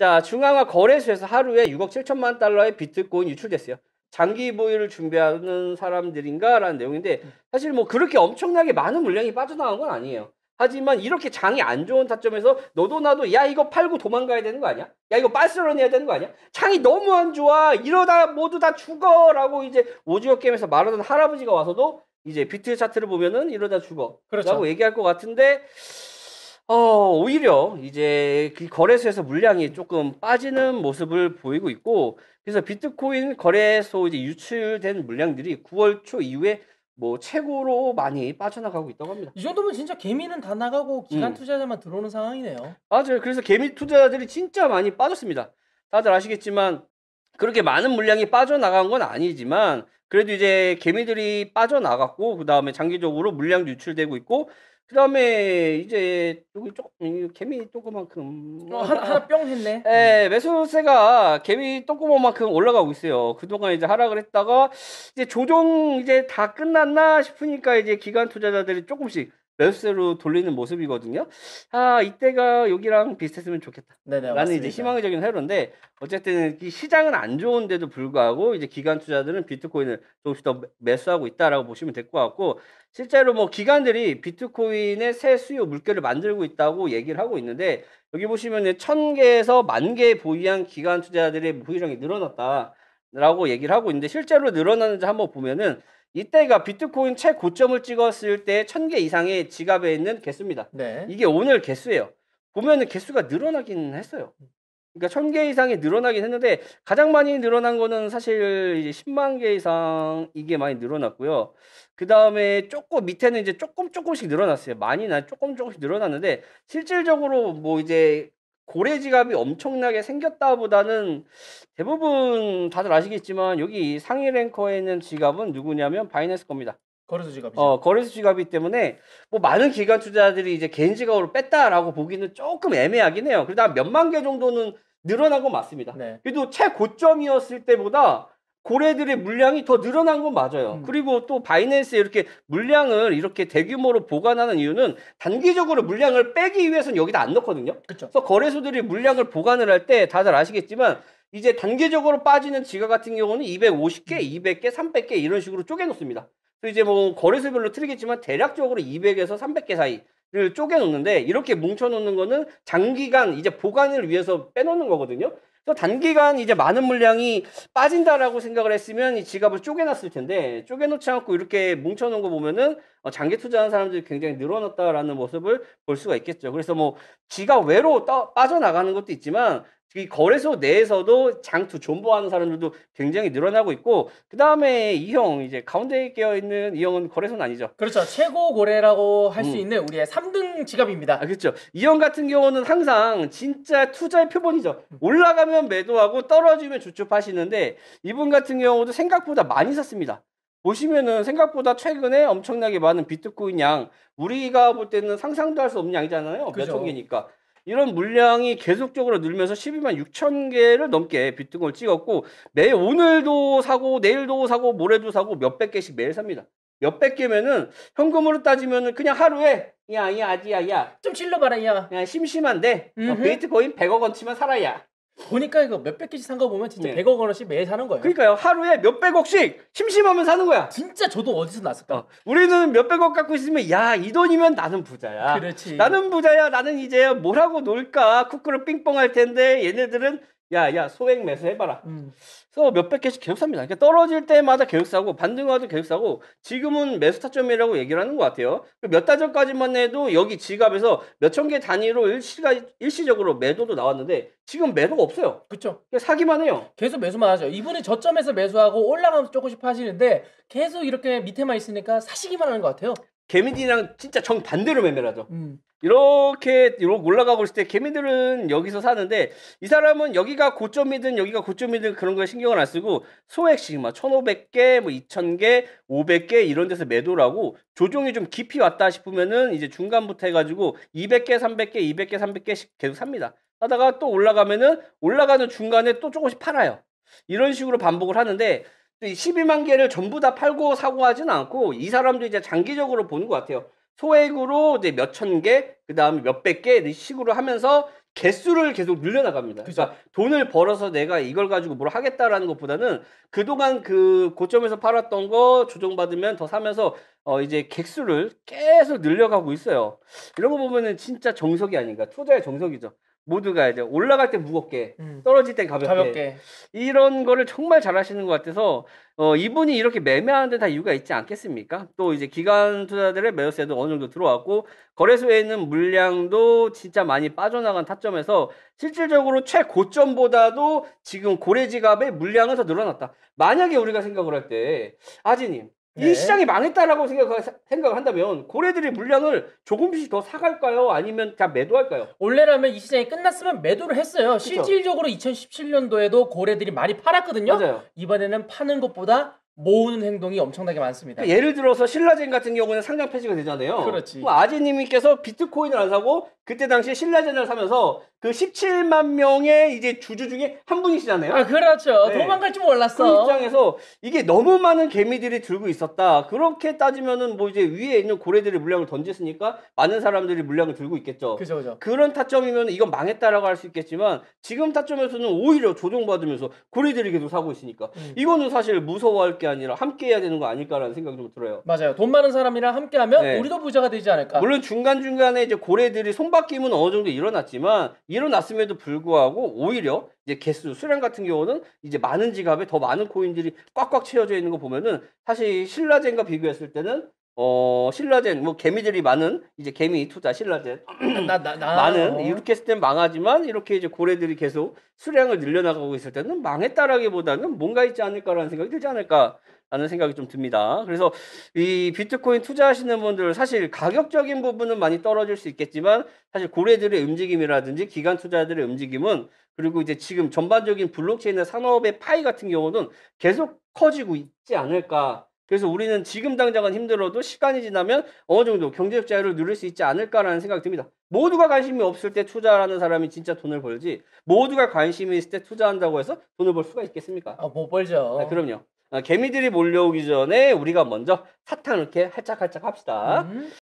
자, 중앙화 거래소에서 하루에 6억 7천만 달러의 비트코인 유출됐어요. 장기 보유를 준비하는 사람들인가라는 내용인데 음. 사실 뭐 그렇게 엄청나게 많은 물량이 빠져나간건 아니에요. 하지만 이렇게 장이 안 좋은 타점에서 너도 나도 야 이거 팔고 도망가야 되는 거 아니야? 야 이거 빨스러내야 되는 거 아니야? 장이 너무 안 좋아 이러다 모두 다 죽어라고 이제 오징어 게임에서 말하던 할아버지가 와서도 이제 비트 차트를 보면은 이러다 죽어라고 그렇죠. 얘기할 것 같은데 어, 오히려 이제 그 거래소에서 물량이 조금 빠지는 모습을 보이고 있고 그래서 비트코인 거래소 이제 유출된 물량들이 9월 초 이후에 뭐 최고로 많이 빠져나가고 있다고 합니다. 이 정도면 진짜 개미는 다 나가고 기간 음. 투자자만 들어오는 상황이네요. 맞아요. 그래서 개미 투자자들이 진짜 많이 빠졌습니다. 다들 아시겠지만 그렇게 많은 물량이 빠져나간 건 아니지만 그래도 이제 개미들이 빠져나갔고 그 다음에 장기적으로 물량 유출되고 있고 그 다음에 이제 여기 조금 개미 똥구만큼 어, 하나, 하나 뿅 했네. 예, 매수세가 개미 똥구멍만큼 올라가고 있어요. 그동안 이제 하락을 했다가 이제 조정 이제 다 끝났나 싶으니까 이제 기관 투자자들이 조금씩 매수세로 돌리는 모습이거든요. 아 이때가 여기랑 비슷했으면 좋겠다. 네네, 네, 라는 맞습니다. 이제 희망적인 회로인데 어쨌든 시장은 안 좋은데도 불구하고 이제 기관 투자들은 비트코인을 조금씩 더 매수하고 있다라고 보시면 될 것 같고 실제로 뭐 기관들이 비트코인의 새 수요 물결을 만들고 있다고 얘기를 하고 있는데 여기 보시면 천 개에서 만 개 보유한 기관 투자들의 보유량이 늘어났다라고 얘기를 하고 있는데 실제로 늘어났는지 한번 보면은 이때가 비트코인 최고점을 찍었을 때 1000개 이상의 지갑에 있는 개수입니다. 네. 이게 오늘 개수예요. 보면은 개수가 늘어나긴 했어요. 그러니까 1000개 이상이 늘어나긴 했는데 가장 많이 늘어난 거는 사실 이제 10만 개 이상 이게 많이 늘어났고요. 그다음에 조금 밑에는 이제 조금 조금씩 늘어났어요. 많이나 조금 조금씩 늘어났는데 실질적으로 뭐 이제 고래 지갑이 엄청나게 생겼다보다는 대부분 다들 아시겠지만 여기 상위 랭커에 있는 지갑은 누구냐면 바이낸스 겁니다. 거래소 지갑이죠. 어, 거래소 지갑이기 때문에 뭐 많은 기관 투자들이 이제 개인 지갑으로 뺐다라고 보기는 조금 애매하긴 해요. 그러다 몇만 개 정도는 늘어난 건 맞습니다. 네. 그래도 최고점이었을 때보다 고래들의 물량이 더 늘어난 건 맞아요. 음. 그리고 또 바이낸스에 이렇게 물량을 이렇게 대규모로 보관하는 이유는 단기적으로 물량을 빼기 위해서는 여기다 안 넣거든요. 그쵸. 그래서 거래소들이 물량을 보관을 할 때 다들 아시겠지만 이제 단기적으로 빠지는 지가 같은 경우는 250개, 200개, 300개 이런 식으로 쪼개 놓습니다. 그래서 이제 뭐 거래소별로 틀리겠지만 대략적으로 200에서 300개 사이를 쪼개 놓는데 이렇게 뭉쳐 놓는 거는 장기간 이제 보관을 위해서 빼놓는 거거든요. 그래서 단기간 이제 많은 물량이 빠진다라고 생각을 했으면 이 지갑을 쪼개놨을 텐데 쪼개놓지 않고 이렇게 뭉쳐놓은 거 보면은 어, 장기 투자하는 사람들이 굉장히 늘어났다라는 모습을 볼 수가 있겠죠. 그래서 뭐 지가 외로 떠, 빠져나가는 것도 있지만 이 거래소 내에서도 장투 존버하는 사람들도 굉장히 늘어나고 있고 그 다음에 이형 이제 가운데 끼어 있는 이 형은 거래소는 아니죠. 그렇죠. 최고 거래라고 할수 음. 있는 우리의 3등 지갑입니다. 아, 그렇죠. 이형 같은 경우는 항상 진짜 투자의 표본이죠. 올라가면 매도하고 떨어지면 주춤하시는데 이분 같은 경우도 생각보다 많이 샀습니다. 보시면은 생각보다 최근에 엄청나게 많은 비트코인 양 우리가 볼 때는 상상도 할 수 없는 양이잖아요. 그렇죠. 몇 억이니까. 이런 물량이 계속적으로 늘면서 12만 6천 개를 넘게 비트콩을 찍었고 매 오늘도 사고 내일도 사고 모레도 사고 몇백 개씩 매일 삽니다. 몇백 개면은 현금으로 따지면은 그냥 하루에 야 야 아지야 야좀 질러봐라 야. 야 심심한데 어, 비트코인 100억 원치만 살아야 보니까 이거 몇백 개씩 산 거 보면 진짜 네. 100억 원씩 매일 사는 거예요. 그러니까요. 하루에 몇백억씩 심심하면 사는 거야. 진짜 저도 어디서 났을까? 어, 우리는 몇백억 갖고 있으면 야, 이 돈이면 나는 부자야. 그렇지. 나는 부자야. 나는 이제 뭐라고 놀까? 쿠쿠를 빙뽕할 텐데 얘네들은 야야 소액 매수해봐라. 음. 그래서 몇백 개씩 계속 삽니다. 그러니까 떨어질 때마다 계속 사고 반등하도 계속 사고 지금은 매수 타점이라고 얘기를 하는 것 같아요. 몇 달 전까지만 해도 여기 지갑에서 몇천 개 단위로 일시가 일시적으로 매도도 나왔는데 지금 매도가 없어요. 그렇죠. 사기만 해요. 계속 매수만 하죠. 이분이 저점에서 매수하고 올라가면서 조금씩 파시는데 계속 이렇게 밑에만 있으니까 사시기만 하는 것 같아요. 개미디랑 진짜 정반대로 매매를 하죠. 음. 이렇게 이렇게 올라가고 있을 때 개미들은 여기서 사는데 이 사람은 여기가 고점이든 여기가 고점이든 그런 거에 신경을 안 쓰고 소액식 막 1,500개 뭐 2,000개 500개 이런 데서 매도를하고 조종이 좀 깊이 왔다 싶으면은 이제 중간부터 해가지고 200개 300개 200개 300개씩 계속 삽니다. 하다가 또 올라가면은 올라가는 중간에 또 조금씩 팔아요. 이런 식으로 반복을 하는데 12만 개를 전부 다 팔고 사고 하진 않고 이 사람도 이제 장기적으로 보는 것 같아요. 소액으로 이제 몇 천 개, 그 다음에 몇 백 개 식으로 하면서 개수를 계속 늘려나갑니다. 그죠. 그러니까 돈을 벌어서 내가 이걸 가지고 뭘 하겠다라는 것보다는 그동안 그 고점에서 팔았던 거 조정받으면 더 사면서 어 이제 객수를 계속 늘려가고 있어요. 이런 거 보면은 진짜 정석이 아닌가. 투자의 정석이죠. 모두가 이제 올라갈 때 무겁게, 음. 떨어질 때 가볍게. 가볍게. 이런 거를 정말 잘하시는 것 같아서 어, 이분이 이렇게 매매하는데 다 이유가 있지 않겠습니까? 또 이제 기관 투자들의 매도세도 어느 정도 들어왔고 거래소에 있는 물량도 진짜 많이 빠져나간 타점에서 실질적으로 최고점보다도 지금 고래지갑의 물량은 더 늘어났다. 만약에 우리가 생각을 할 때 아지님 이 예. 시장이 망했다라고 생각 을 한다면 고래들이 물량을 조금씩 더 사갈까요? 아니면 다 매도할까요? 원래라면 이 시장이 끝났으면 매도를 했어요. 그쵸? 실질적으로 2017년도에도 고래들이 많이 팔았거든요. 맞아요. 이번에는 파는 것보다 모으는 행동이 엄청나게 많습니다. 그러니까 예를 들어서 신라젠 같은 경우는 상장 폐지가 되잖아요. 그렇지. 아재님께서 비트코인을 안 사고 그때 당시 신라젠을 사면서 그 17만 명의 이제 주주 중에 한 분이시잖아요. 아, 그렇죠. 네. 도망갈 줄 몰랐어. 그 입장에서 이게 너무 많은 개미들이 들고 있었다. 그렇게 따지면은 뭐 이제 위에 있는 고래들이 물량을 던졌으니까 많은 사람들이 물량을 들고 있겠죠. 그죠, 그죠. 그런 타점이면 이건 망했다라고 할 수 있겠지만 지금 타점에서는 오히려 조정받으면서 고래들이 계속 사고 있으니까 음. 이거는 사실 무서워할 게 아니라 함께 해야 되는 거 아닐까라는 생각이 좀 들어요. 맞아요. 돈 많은 사람이랑 함께 하면 네. 우리도 부자가 되지 않을까. 물론 중간중간에 이제 고래들이 손바뀜은 어느 정도 일어났지만 일어났음에도 불구하고 오히려 이제 개수 수량 같은 경우는 이제 많은 지갑에 더 많은 코인들이 꽉꽉 채워져 있는 거 보면은 사실 신라젠과 비교했을 때는 어 신라젠 뭐 개미들이 많은 이제 개미 투자 신라젠 아, 나, 나, 나, 많은 어. 이렇게 했을 땐 망하지만 이렇게 이제 고래들이 계속 수량을 늘려나가고 있을 때는 망했다라기보다는 뭔가 있지 않을까라는 생각이 들지 않을까라는 생각이 좀 듭니다. 그래서 이 비트코인 투자하시는 분들 사실 가격적인 부분은 많이 떨어질 수 있겠지만 사실 고래들의 움직임이라든지 기간 투자들의 움직임은 그리고 이제 지금 전반적인 블록체인의 산업의 파이 같은 경우는 계속 커지고 있지 않을까. 그래서 우리는 지금 당장은 힘들어도 시간이 지나면 어느 정도 경제적 자유를 누릴 수 있지 않을까라는 생각이 듭니다. 모두가 관심이 없을 때 투자하는 사람이 진짜 돈을 벌지 모두가 관심이 있을 때 투자한다고 해서 돈을 벌 수가 있겠습니까? 아, 못 벌죠. 아, 그럼요. 아, 개미들이 몰려오기 전에 우리가 먼저 사탕 을 이렇게 활짝활짝 합시다. 음.